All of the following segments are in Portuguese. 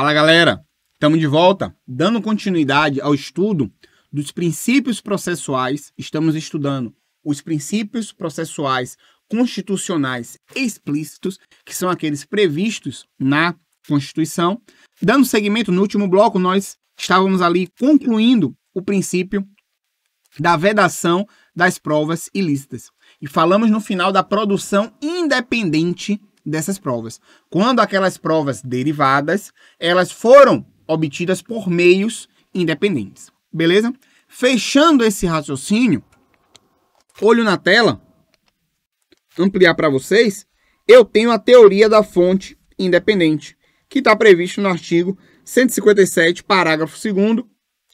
Fala galera, estamos de volta. Dando continuidade ao estudo dos princípios processuais, estamos estudando os princípios processuais constitucionais explícitos, que são aqueles previstos na Constituição. Dando seguimento, no último bloco, nós estávamos ali concluindo o princípio da vedação das provas ilícitas. E falamos no final da produção independente dessas provas. Quando aquelas provas derivadas, elas foram obtidas por meios independentes. Beleza? Fechando esse raciocínio, olho na tela, ampliar para vocês, eu tenho a teoria da fonte independente, que está previsto no artigo 157, parágrafo 2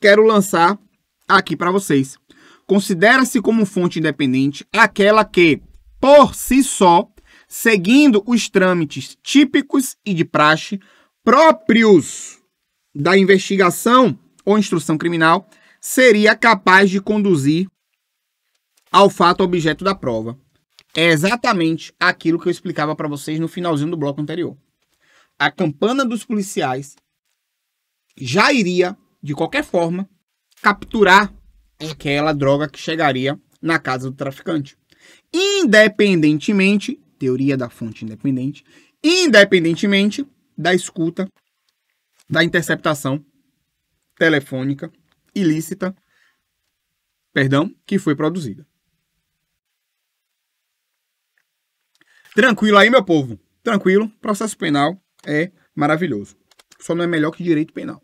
quero lançar aqui para vocês. Considera-se como fonte independente aquela que, por si só, seguindo os trâmites típicos e de praxe próprios da investigação ou instrução criminal, seria capaz de conduzir ao fato objeto da prova. É exatamente aquilo que eu explicava para vocês no finalzinho do bloco anterior. A campana dos policiais já iria, de qualquer forma, capturar aquela droga que chegaria na casa do traficante, independentemente teoria da fonte independente, independentemente da escuta, da interceptação telefônica ilícita, perdão, que foi produzida. Tranquilo aí, meu povo. Tranquilo, processo penal é maravilhoso. Só não é melhor que direito penal.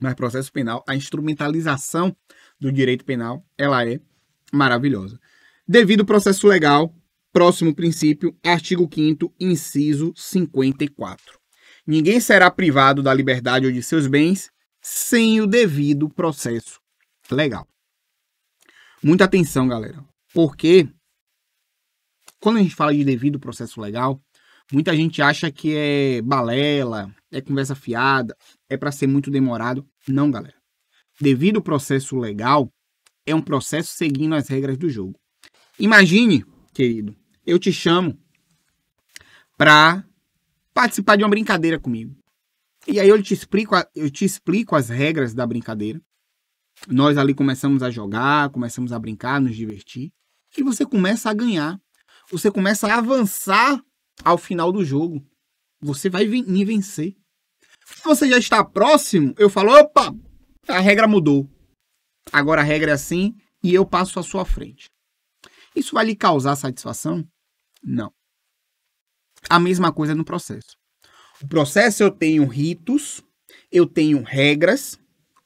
Mas processo penal, a instrumentalização do direito penal, ela é maravilhosa. Devido ao processo legal, Próximo princípio, artigo 5 inciso 54. Ninguém será privado da liberdade ou de seus bens sem o devido processo legal. Muita atenção, galera, porque quando a gente fala de devido processo legal, muita gente acha que é balela, é conversa fiada, é para ser muito demorado. Não, galera. Devido processo legal é um processo seguindo as regras do jogo. Imagine, querido, eu te chamo para participar de uma brincadeira comigo. E aí eu te explico, eu te explico as regras da brincadeira. Nós ali começamos a jogar, começamos a brincar, nos divertir, e você começa a ganhar. Você começa a avançar ao final do jogo. Você vai me vencer. Se você já está próximo, eu falo, opa, a regra mudou. Agora a regra é assim e eu passo à sua frente. Isso vai lhe causar satisfação? Não. A mesma coisa no processo. O processo eu tenho ritos, eu tenho regras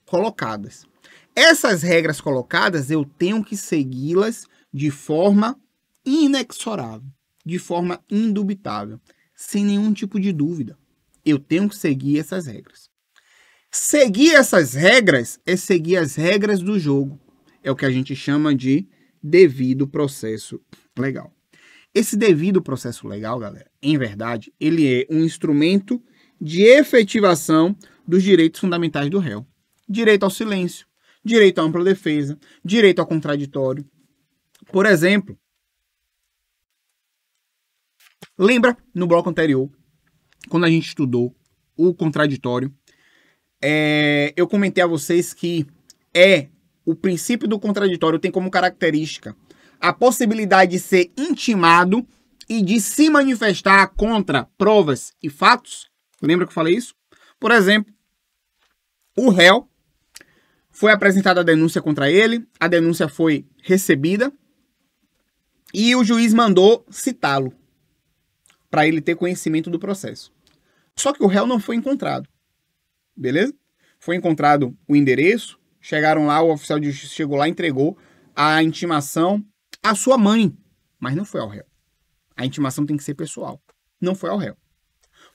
colocadas. Essas regras colocadas eu tenho que segui-las de forma inexorável, de forma indubitável, sem nenhum tipo de dúvida. Eu tenho que seguir essas regras. Seguir essas regras é seguir as regras do jogo. É o que a gente chama de devido processo legal. Esse devido processo legal, galera, em verdade, ele é um instrumento de efetivação dos direitos fundamentais do réu. Direito ao silêncio, direito à ampla defesa, direito ao contraditório. Por exemplo, lembra no bloco anterior, quando a gente estudou o contraditório, é, eu comentei a vocês que é o princípio do contraditório tem como característica a possibilidade de ser intimado e de se manifestar contra provas e fatos. Lembra que eu falei isso? Por exemplo, o réu foi apresentada a denúncia contra ele, a denúncia foi recebida e o juiz mandou citá-lo para ele ter conhecimento do processo. Só que o réu não foi encontrado. Beleza? Foi encontrado o endereço, chegaram lá, o oficial de justiça chegou lá, entregou a intimação a sua mãe, mas não foi ao réu. A intimação tem que ser pessoal, não foi ao réu.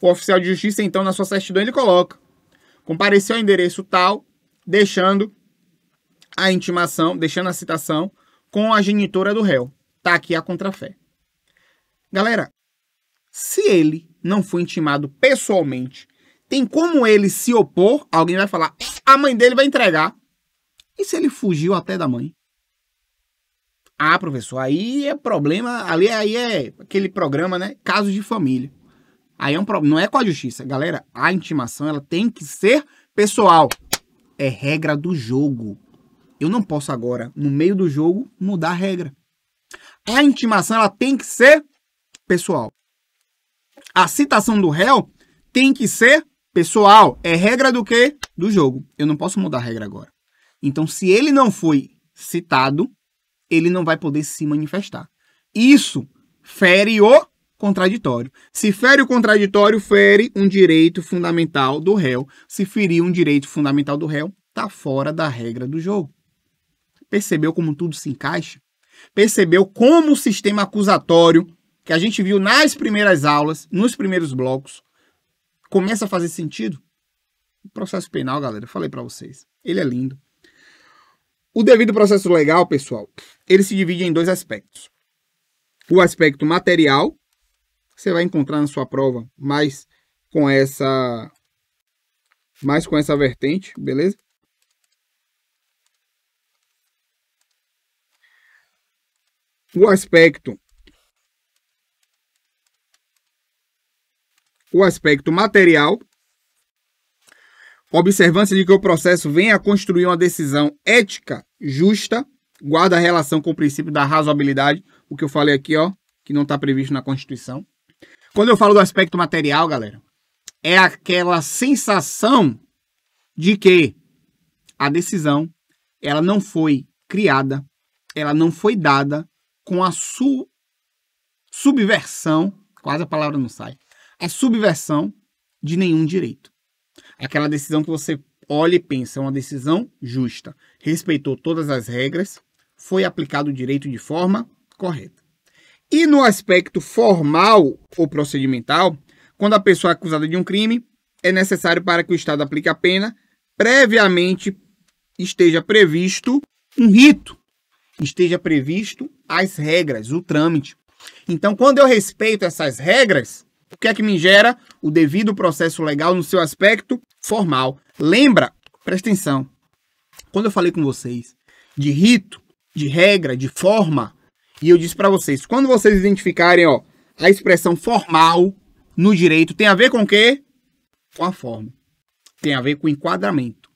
O oficial de justiça, então, na sua certidão, ele coloca: compareceu ao endereço tal, deixando a intimação, deixando a citação com a genitora do réu. Tá aqui a contrafé. Galera, se ele não foi intimado pessoalmente, tem como ele se opor? Alguém vai falar, a mãe dele vai entregar. E se ele fugiu até da mãe? Ah, professor, aí é problema, ali aí é aquele programa, né? Casos de família. Aí é um problema, não é com a justiça. Galera, a intimação ela tem que ser pessoal. É regra do jogo. Eu não posso agora, no meio do jogo, mudar a regra. A intimação ela tem que ser pessoal. A citação do réu tem que ser pessoal. É regra do quê? Do jogo. Eu não posso mudar a regra agora. Então, se ele não foi citado, ele não vai poder se manifestar. Isso fere o contraditório. Se fere o contraditório, fere um direito fundamental do réu. Se ferir um direito fundamental do réu, está fora da regra do jogo. Percebeu como tudo se encaixa? Percebeu como o sistema acusatório, que a gente viu nas primeiras aulas, nos primeiros blocos, começa a fazer sentido? O processo penal, galera, falei para vocês, ele é lindo. O devido processo legal, pessoal, ele se divide em dois aspectos. O aspecto material, você vai encontrar na sua prova mais com essa mais com essa vertente, beleza? O aspecto o aspecto material Observância de que o processo venha a construir uma decisão ética justa, guarda relação com o princípio da razoabilidade, o que eu falei aqui, ó, que não está previsto na Constituição. Quando eu falo do aspecto material, galera, é aquela sensação de que a decisão ela não foi criada, ela não foi dada com a su subversão, quase a palavra não sai, a subversão de nenhum direito. É aquela decisão que você olha e pensa, é uma decisão justa, respeitou todas as regras, foi aplicado o direito de forma correta. E no aspecto formal ou procedimental, quando a pessoa é acusada de um crime, é necessário para que o Estado aplique a pena, previamente esteja previsto um rito, esteja previsto as regras, o trâmite. Então, quando eu respeito essas regras, o que é que me gera? O devido processo legal no seu aspecto formal. Lembra? Presta atenção. Quando eu falei com vocês de rito, de regra, de forma, e eu disse para vocês, quando vocês identificarem, ó, a expressão formal no direito tem a ver com o quê? Com a forma. Tem a ver com o enquadramento.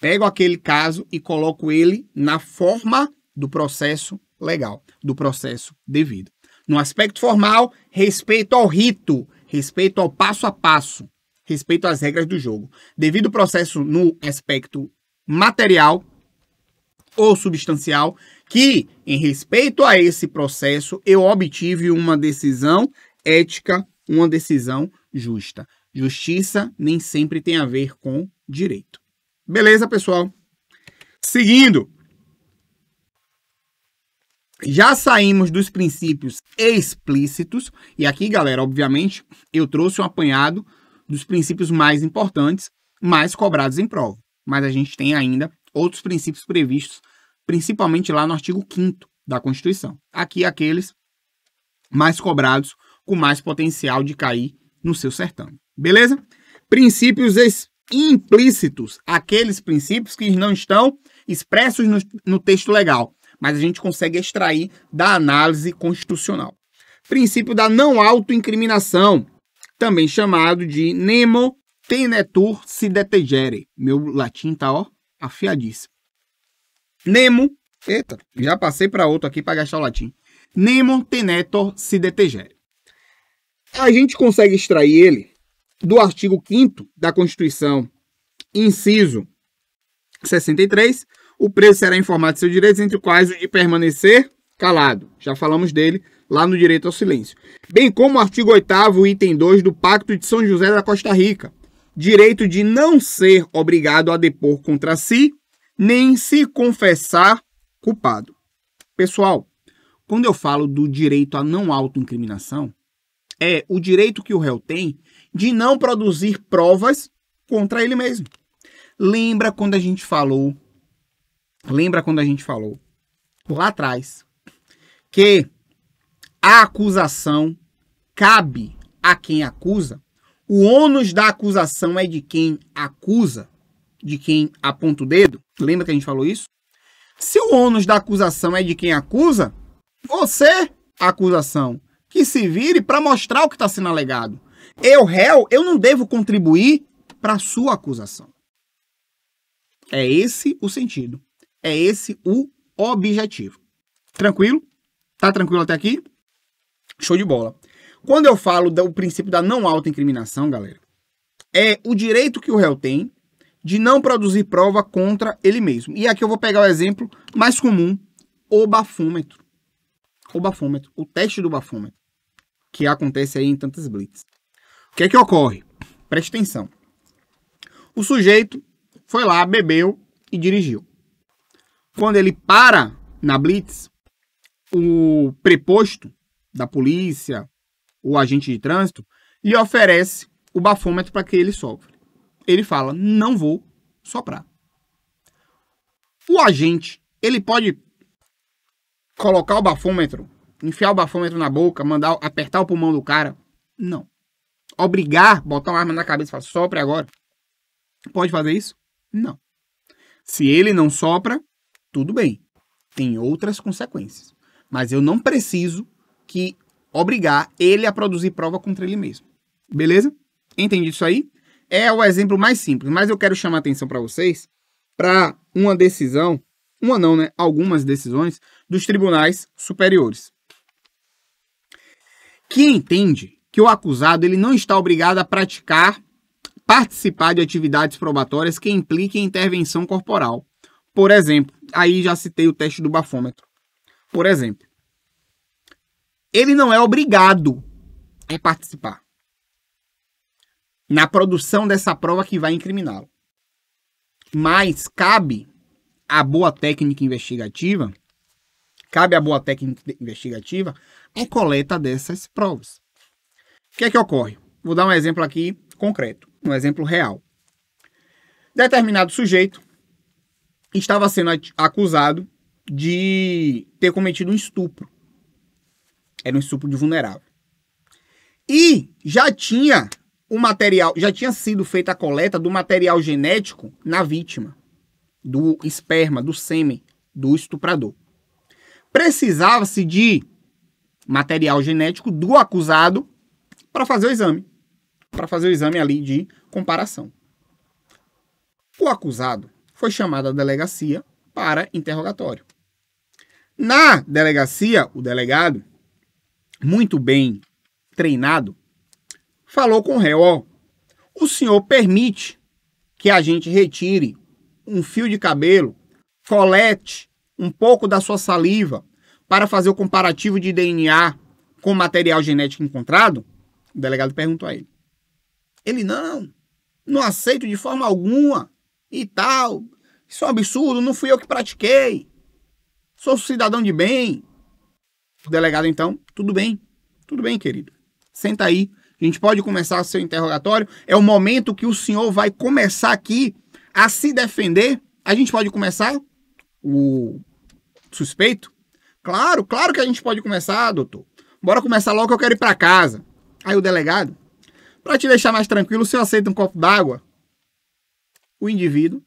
Pego aquele caso e coloco ele na forma do processo legal, do processo devido. No aspecto formal, respeito ao rito, respeito ao passo a passo, respeito às regras do jogo. Devido ao processo no aspecto material ou substancial, que, em respeito a esse processo, eu obtive uma decisão ética, uma decisão justa. Justiça nem sempre tem a ver com direito. Beleza, pessoal? Seguindo, já saímos dos princípios explícitos, e aqui, galera, obviamente, eu trouxe um apanhado dos princípios mais importantes, mais cobrados em prova. Mas a gente tem ainda outros princípios previstos, principalmente lá no artigo 5 da Constituição. Aqui, aqueles mais cobrados, com mais potencial de cair no seu certame. Beleza? Princípios implícitos, aqueles princípios que não estão expressos no, no texto legal, mas a gente consegue extrair da análise constitucional. Princípio da não autoincriminação, também chamado de nemo tenetur si detegere. Meu latim tá ó, afiadíssimo. Nemo, eita, já passei para outro aqui para gastar o latim. Nemo tenetur si detegere. A gente consegue extrair ele do artigo 5 da Constituição, inciso 63, o preço será informado de seus direitos, entre quais o de permanecer calado. Já falamos dele lá no direito ao silêncio. Bem como o artigo 8 item 2 do Pacto de São José da Costa Rica, direito de não ser obrigado a depor contra si, nem se confessar culpado. Pessoal, quando eu falo do direito à não autoincriminação, é o direito que o réu tem de não produzir provas contra ele mesmo. Lembra quando a gente falou Lembra quando a gente falou lá atrás que a acusação cabe a quem acusa? O ônus da acusação é de quem acusa, de quem aponta o dedo? Lembra que a gente falou isso? Se o ônus da acusação é de quem acusa, você, acusação, que se vire para mostrar o que está sendo alegado. Eu, réu, eu não devo contribuir para a sua acusação. É esse o sentido. É esse o objetivo. Tranquilo? Tá tranquilo até aqui? Show de bola. Quando eu falo do princípio da não autoincriminação, galera, é o direito que o réu tem de não produzir prova contra ele mesmo. E aqui eu vou pegar o exemplo mais comum, o bafômetro. O bafômetro, o teste do bafômetro, que acontece aí em tantas blitz. O que é que ocorre? Preste atenção. O sujeito foi lá, bebeu e dirigiu. Quando ele para na blitz, o preposto da polícia, o agente de trânsito, lhe oferece o bafômetro para que ele sopre. Ele fala: "Não vou soprar". O agente, ele pode colocar o bafômetro, enfiar o bafômetro na boca, mandar apertar o pulmão do cara? Não. Obrigar, botar uma arma na cabeça e falar: "Sopre agora". Pode fazer isso? Não. Se ele não sopra, tudo bem, tem outras consequências. Mas eu não preciso que obrigar ele a produzir prova contra ele mesmo. Beleza? Entendi isso aí? É o exemplo mais simples, mas eu quero chamar a atenção para vocês para uma decisão, uma não, né? Algumas decisões dos tribunais superiores. Que entende que o acusado ele não está obrigado a praticar, participar de atividades probatórias que impliquem intervenção corporal, por exemplo, aí já citei o teste do bafômetro. Por exemplo, ele não é obrigado a participar na produção dessa prova que vai incriminá-lo. Mas cabe a boa técnica investigativa, cabe à boa técnica investigativa a coleta dessas provas. O que é que ocorre? Vou dar um exemplo aqui concreto, um exemplo real. Determinado sujeito estava sendo acusado de ter cometido um estupro. Era um estupro de vulnerável. E já tinha o material, já tinha sido feita a coleta do material genético na vítima, do esperma, do sêmen do estuprador. Precisava-se de material genético do acusado para fazer o exame, para fazer o exame ali de comparação. O acusado foi chamado à delegacia para interrogatório. Na delegacia, o delegado, muito bem treinado, falou com o réu: ó, o senhor permite que a gente retire um fio de cabelo, colete um pouco da sua saliva para fazer o comparativo de DNA com o material genético encontrado? O delegado perguntou a ele. Ele: não, não aceito de forma alguma e tal. Isso é um absurdo, não fui eu que pratiquei. Sou cidadão de bem. O delegado, então, tudo bem, tudo bem, querido. Senta aí, a gente pode começar seu interrogatório. É o momento que o senhor vai começar aqui a se defender. A gente pode começar? O suspeito? Claro, claro que a gente pode começar, doutor. Bora começar logo que eu quero ir para casa. Aí o delegado, para te deixar mais tranquilo, o senhor aceita um copo d'água? o indivíduo.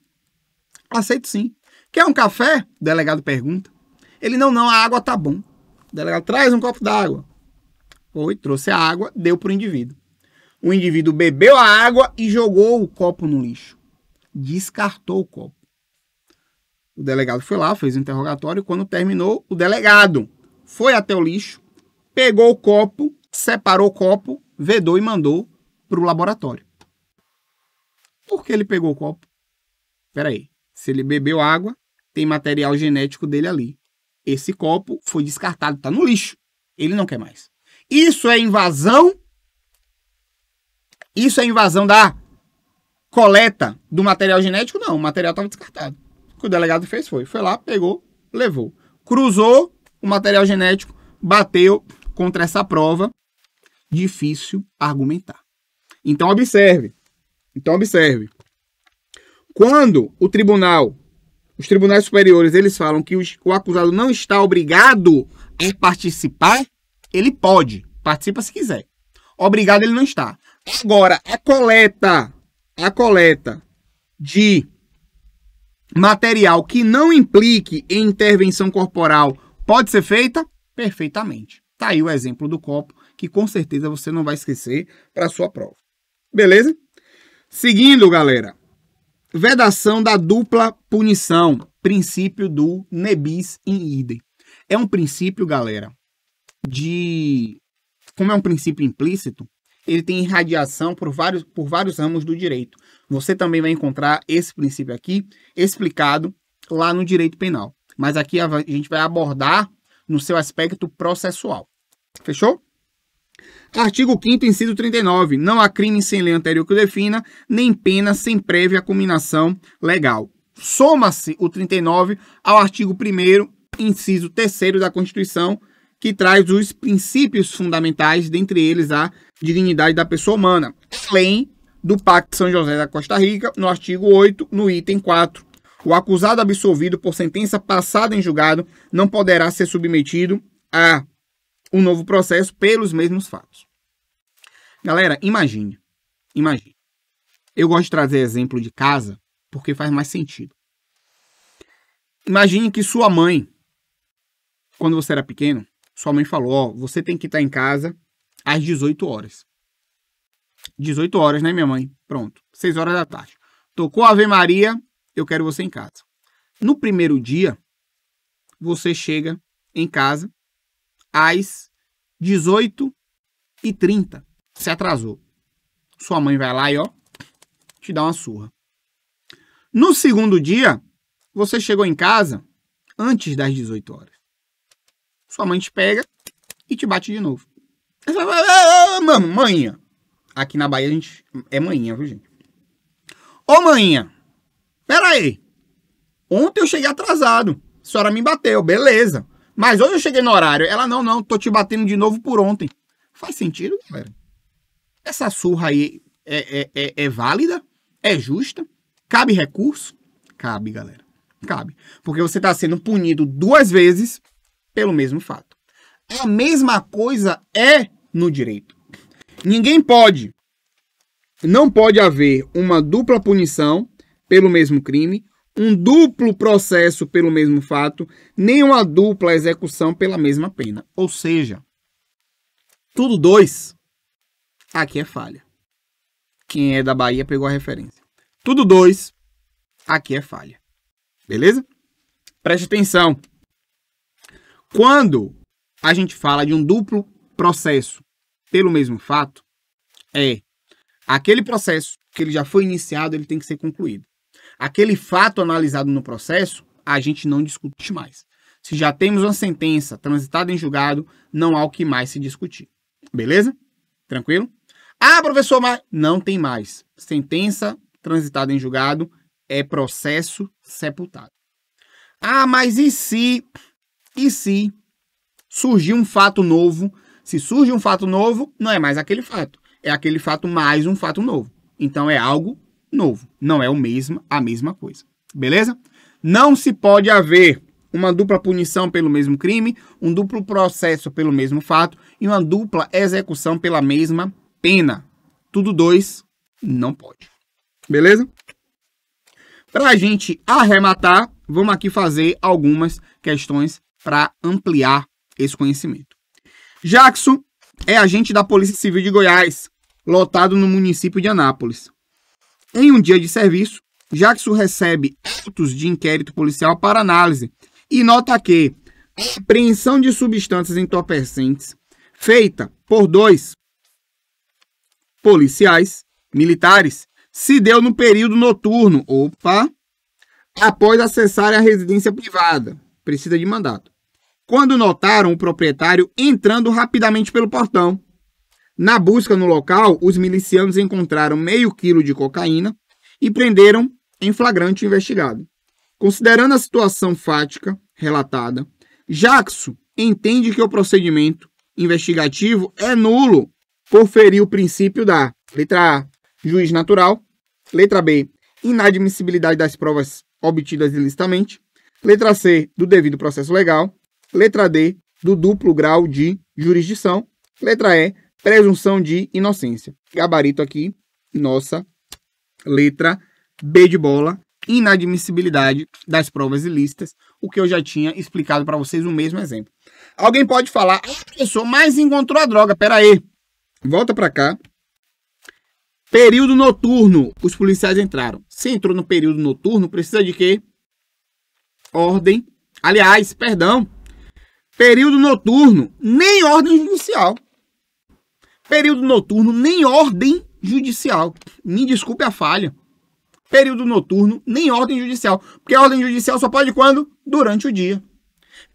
Aceito sim. Quer um café? O delegado pergunta. Ele, não, não, a água tá bom. O delegado, traz um copo d'água. Foi, trouxe a água, deu para o indivíduo. O indivíduo bebeu a água e jogou o copo no lixo. Descartou o copo. O delegado foi lá, fez o interrogatório. Quando terminou, o delegado foi até o lixo, pegou o copo, separou o copo, vedou e mandou para o laboratório. Por que ele pegou o copo? Peraí, se ele bebeu água, tem material genético dele ali. Esse copo foi descartado, está no lixo. Ele não quer mais. Isso é invasão. Isso é invasão da coleta do material genético? Não, o material estava descartado. O que o delegado fez foi, foi lá, pegou, levou. Cruzou o material genético, bateu contra essa prova. Difícil argumentar. Então observe, então observe. Quando o tribunal, os tribunais superiores, eles falam que o acusado não está obrigado a participar, ele pode, participa se quiser. Obrigado ele não está. Agora, a coleta, a coleta de material que não implique em intervenção corporal pode ser feita? Perfeitamente. Tá aí o exemplo do copo que com certeza você não vai esquecer para sua prova. Beleza? Seguindo, galera, vedação da dupla punição, princípio do nebis in idem. É um princípio, galera, de como é um princípio implícito, ele tem irradiação por vários, por vários ramos do direito. Você também vai encontrar esse princípio aqui explicado lá no direito penal. Mas aqui a gente vai abordar no seu aspecto processual. Fechou? Artigo 5 inciso 39. Não há crime sem lei anterior que o defina, nem pena sem prévia cominação legal. Soma-se o 39 ao artigo 1 inciso 3 da Constituição, que traz os princípios fundamentais, dentre eles a dignidade da pessoa humana, além do Pacto São José da Costa Rica, no artigo 8, no item 4. O acusado absolvido por sentença passada em julgado não poderá ser submetido a um novo processo pelos mesmos fatos. Galera, imagine. Imagine. Eu gosto de trazer exemplo de casa porque faz mais sentido. Imagine que sua mãe, quando você era pequeno, sua mãe falou: Ó, oh, você tem que estar em casa às 18 horas. 18 horas, né, minha mãe? Pronto. 6 horas da tarde. Tocou a Ave Maria, eu quero você em casa. No primeiro dia, você chega em casa às 18h30. Você atrasou. Sua mãe vai lá e ó, te dá uma surra. No segundo dia, você chegou em casa antes das 18 horas. Sua mãe te pega e te bate de novo. Ah, ah, ah, mano, manhã. Aqui na Bahia a gente. É manhã, viu, gente? Ô, manhã. Pera aí. Ontem eu cheguei atrasado. A senhora me bateu, beleza. Mas hoje eu cheguei no horário. Ela, não, não, tô te batendo de novo por ontem. Faz sentido, galera? Essa surra aí é, é, é, é válida? É justa? Cabe recurso? Cabe, galera. Cabe. Porque você está sendo punido duas vezes pelo mesmo fato. A mesma coisa é no direito. Ninguém pode. Não pode haver uma dupla punição pelo mesmo crime um duplo processo pelo mesmo fato, nem uma dupla execução pela mesma pena. Ou seja, tudo dois, aqui é falha. Quem é da Bahia pegou a referência. Tudo dois, aqui é falha. Beleza? Preste atenção. Quando a gente fala de um duplo processo pelo mesmo fato, é aquele processo que ele já foi iniciado, ele tem que ser concluído aquele fato analisado no processo, a gente não discute mais. Se já temos uma sentença transitada em julgado, não há o que mais se discutir. Beleza? Tranquilo? Ah, professor, mas não tem mais. Sentença transitada em julgado é processo sepultado. Ah, mas e se e se surgir um fato novo? Se surge um fato novo, não é mais aquele fato, é aquele fato mais um fato novo. Então é algo novo. Não é o mesmo, a mesma coisa. Beleza? Não se pode haver uma dupla punição pelo mesmo crime, um duplo processo pelo mesmo fato e uma dupla execução pela mesma pena. Tudo dois não pode. Beleza? Para a gente arrematar, vamos aqui fazer algumas questões para ampliar esse conhecimento. Jackson é agente da Polícia Civil de Goiás, lotado no município de Anápolis. Em um dia de serviço, Jackson recebe autos de inquérito policial para análise e nota que a apreensão de substâncias entorpecentes feita por dois policiais militares se deu no período noturno, opa, após acessar a residência privada, precisa de mandato. Quando notaram o proprietário entrando rapidamente pelo portão, na busca no local, os milicianos encontraram meio quilo de cocaína e prenderam em flagrante investigado. Considerando a situação fática relatada, Jackson entende que o procedimento investigativo é nulo por ferir o princípio da letra A, juiz natural, letra B, inadmissibilidade das provas obtidas ilicitamente, letra C, do devido processo legal, letra D, do duplo grau de jurisdição, letra E, presunção de inocência. Gabarito aqui, nossa letra B de bola, inadmissibilidade das provas ilícitas, o que eu já tinha explicado para vocês o mesmo exemplo. Alguém pode falar, ah, professor, mas encontrou a droga, peraí. Volta para cá. Período noturno, os policiais entraram. Se entrou no período noturno, precisa de quê? Ordem. Aliás, perdão. Período noturno, nem ordem judicial. Período noturno, nem ordem judicial. Me desculpe a falha. Período noturno, nem ordem judicial. Porque ordem judicial só pode quando? Durante o dia.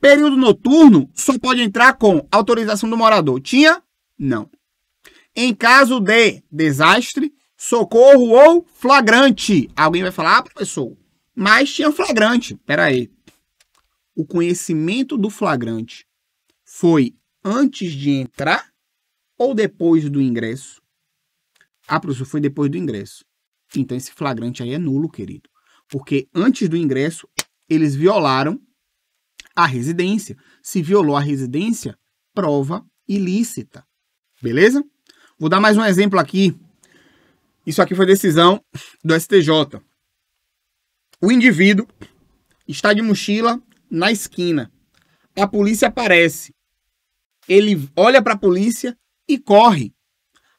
Período noturno só pode entrar com autorização do morador. Tinha? Não. Em caso de desastre, socorro ou flagrante. Alguém vai falar, ah, professor, mas tinha flagrante. Pera aí. O conhecimento do flagrante foi antes de entrar ou depois do ingresso. Ah, professor, foi depois do ingresso. Então esse flagrante aí é nulo, querido. Porque antes do ingresso, eles violaram a residência. Se violou a residência, prova ilícita. Beleza? Vou dar mais um exemplo aqui. Isso aqui foi decisão do STJ. O indivíduo está de mochila na esquina. A polícia aparece. Ele olha para a polícia e corre.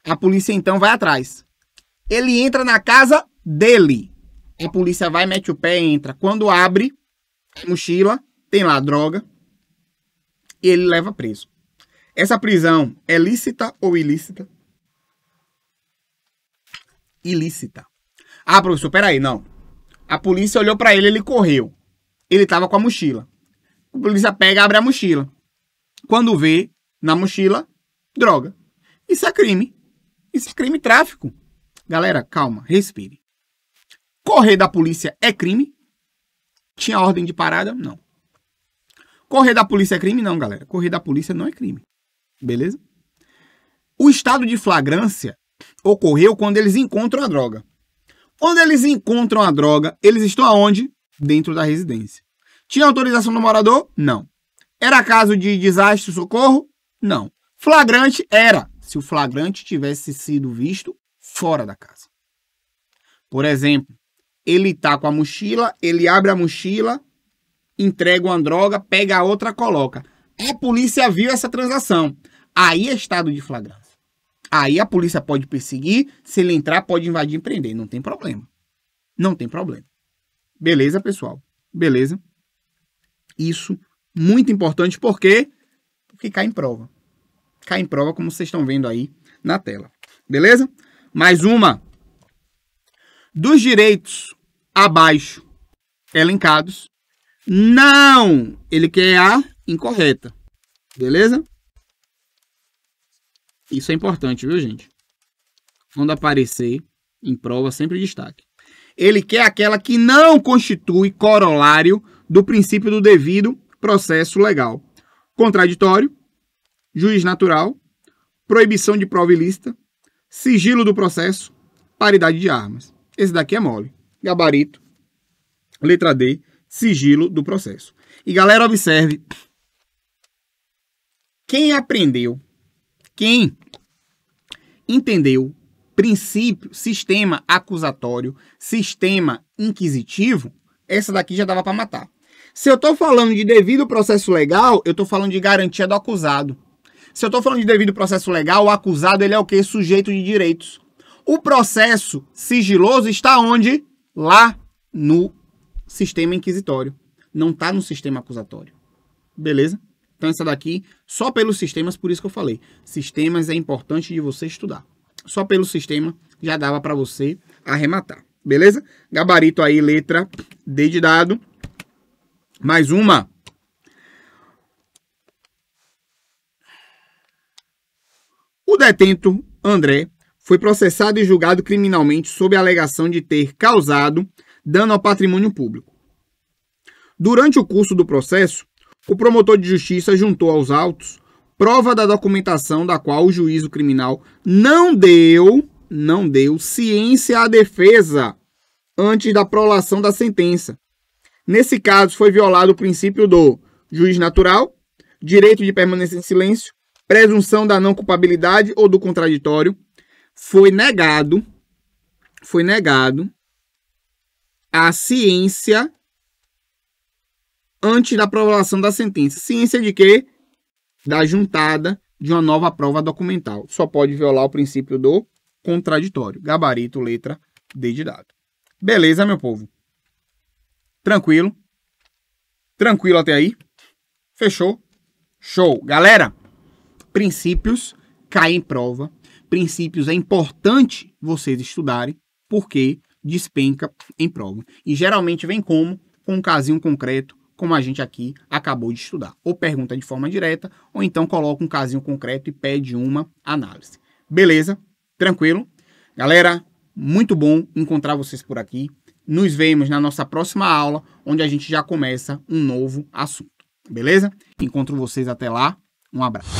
A polícia então vai atrás. Ele entra na casa dele. A polícia vai, mete o pé, entra. Quando abre a mochila, tem lá droga. E ele leva preso. Essa prisão é lícita ou ilícita? Ilícita. Ah, professor, peraí, não. A polícia olhou para ele, ele correu. Ele tava com a mochila. A polícia pega, abre a mochila. Quando vê, na mochila, droga. Isso é crime. Isso é crime tráfico. Galera, calma, respire. Correr da polícia é crime? Tinha ordem de parada? Não. Correr da polícia é crime? Não, galera. Correr da polícia não é crime. Beleza? O estado de flagrância ocorreu quando eles encontram a droga. Quando eles encontram a droga, eles estão aonde? Dentro da residência. Tinha autorização do morador? Não. Era caso de desastre, socorro? Não. Flagrante era se o flagrante tivesse sido visto fora da casa. Por exemplo, ele está com a mochila, ele abre a mochila, entrega uma droga, pega a outra, coloca. A polícia viu essa transação. Aí é estado de flagrância. Aí a polícia pode perseguir, se ele entrar, pode invadir e prender. Não tem problema. Não tem problema. Beleza, pessoal? Beleza? Isso muito importante porque porque cai em prova cai em prova, como vocês estão vendo aí na tela. Beleza? Mais uma. Dos direitos abaixo elencados, não, ele quer a incorreta. Beleza? Isso é importante, viu, gente? Quando aparecer em prova, sempre destaque. Ele quer aquela que não constitui corolário do princípio do devido processo legal. Contraditório, juiz natural, proibição de prova ilícita, sigilo do processo, paridade de armas. Esse daqui é mole. Gabarito, letra D, sigilo do processo. E galera, observe. Quem aprendeu, quem entendeu princípio, sistema acusatório, sistema inquisitivo, essa daqui já dava para matar. Se eu estou falando de devido processo legal, eu estou falando de garantia do acusado. Se eu estou falando de devido processo legal, o acusado ele é o quê? Sujeito de direitos. O processo sigiloso está onde? Lá no sistema inquisitório. Não está no sistema acusatório. Beleza? Então essa daqui, só pelos sistemas, por isso que eu falei. Sistemas é importante de você estudar. Só pelo sistema já dava para você arrematar. Beleza? Gabarito aí, letra D de dado. Mais uma. O detento André foi processado e julgado criminalmente sob a alegação de ter causado dano ao patrimônio público. Durante o curso do processo, o promotor de justiça juntou aos autos prova da documentação da qual o juízo criminal não deu, não deu ciência à defesa antes da prolação da sentença. Nesse caso, foi violado o princípio do juiz natural, direito de permanecer em silêncio presunção da não culpabilidade ou do contraditório, foi negado, foi negado a ciência antes da aprovação da sentença. Ciência de quê? Da juntada de uma nova prova documental. Só pode violar o princípio do contraditório. Gabarito, letra D de dado. Beleza, meu povo? Tranquilo? Tranquilo até aí? Fechou? Show. Galera, princípios cai em prova. Princípios é importante vocês estudarem, porque despenca em prova. E geralmente vem como? Com um casinho concreto, como a gente aqui acabou de estudar. Ou pergunta de forma direta, ou então coloca um casinho concreto e pede uma análise. Beleza? Tranquilo? Galera, muito bom encontrar vocês por aqui. Nos vemos na nossa próxima aula, onde a gente já começa um novo assunto. Beleza? Encontro vocês até lá. Um abraço.